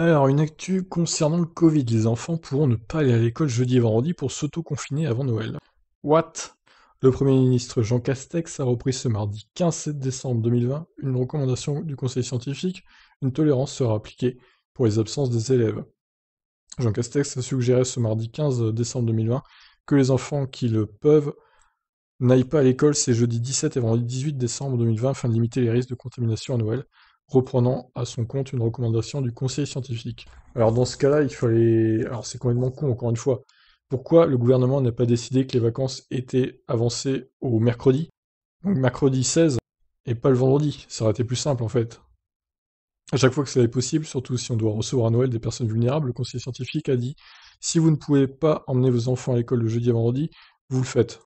Alors, une actu concernant le Covid. Les enfants pourront ne pas aller à l'école jeudi et vendredi pour s'auto-confiner avant Noël. What Le Premier ministre Jean Castex a repris ce mardi 15 décembre 2020 une recommandation du Conseil scientifique. Une tolérance sera appliquée pour les absences des élèves. Jean Castex a suggéré ce mardi 15 décembre 2020 que les enfants qui le peuvent n'aillent pas à l'école ces jeudis 17 et vendredi 18 décembre 2020 afin de limiter les risques de contamination à Noël reprenant à son compte une recommandation du conseil scientifique. Alors dans ce cas-là, il fallait... Alors c'est complètement con, encore une fois. Pourquoi le gouvernement n'a pas décidé que les vacances étaient avancées au mercredi Donc mercredi 16 et pas le vendredi. Ça aurait été plus simple en fait. À chaque fois que cela est possible, surtout si on doit recevoir à Noël des personnes vulnérables, le conseil scientifique a dit si vous ne pouvez pas emmener vos enfants à l'école le jeudi et vendredi, vous le faites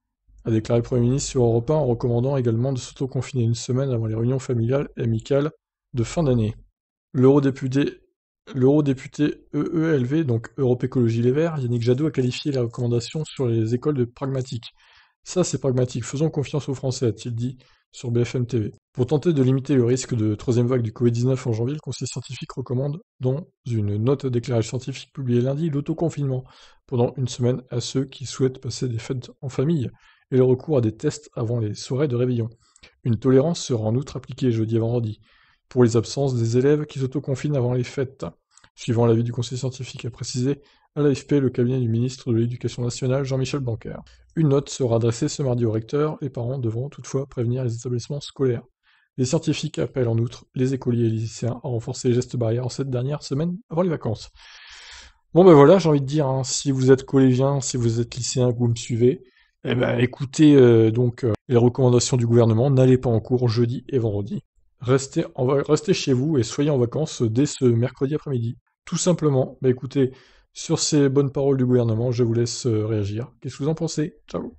a déclaré le Premier ministre sur Europe 1 en recommandant également de s'autoconfiner une semaine avant les réunions familiales et amicales de fin d'année. L'eurodéputé EELV, e donc Europe Écologie Les Verts, Yannick Jadot a qualifié la recommandation sur les écoles de pragmatique. Ça, c'est pragmatique, faisons confiance aux Français, a-t-il dit sur BFM TV. Pour tenter de limiter le risque de troisième vague du Covid-19 en janvier, le Conseil scientifique recommande, dans une note d'éclairage scientifique publiée lundi, l'autoconfinement pendant une semaine à ceux qui souhaitent passer des fêtes en famille et le recours à des tests avant les soirées de réveillon. Une tolérance sera en outre appliquée jeudi avant. vendredi pour les absences des élèves qui s'autoconfinent avant les fêtes. Suivant l'avis du Conseil scientifique, a précisé à l'AFP le cabinet du ministre de l'Éducation nationale Jean-Michel Blanquer. Une note sera adressée ce mardi au recteur, les parents devront toutefois prévenir les établissements scolaires. Les scientifiques appellent en outre les écoliers et les lycéens à renforcer les gestes barrières en cette dernière semaine avant les vacances. Bon ben voilà, j'ai envie de dire, hein, si vous êtes collégien, si vous êtes lycéen, que vous me suivez, eh ben écoutez euh, donc euh, les recommandations du gouvernement, n'allez pas en cours jeudi et vendredi. Restez, en, restez chez vous et soyez en vacances dès ce mercredi après-midi. Tout simplement. Bah écoutez, sur ces bonnes paroles du gouvernement, je vous laisse euh, réagir. Qu'est-ce que vous en pensez Ciao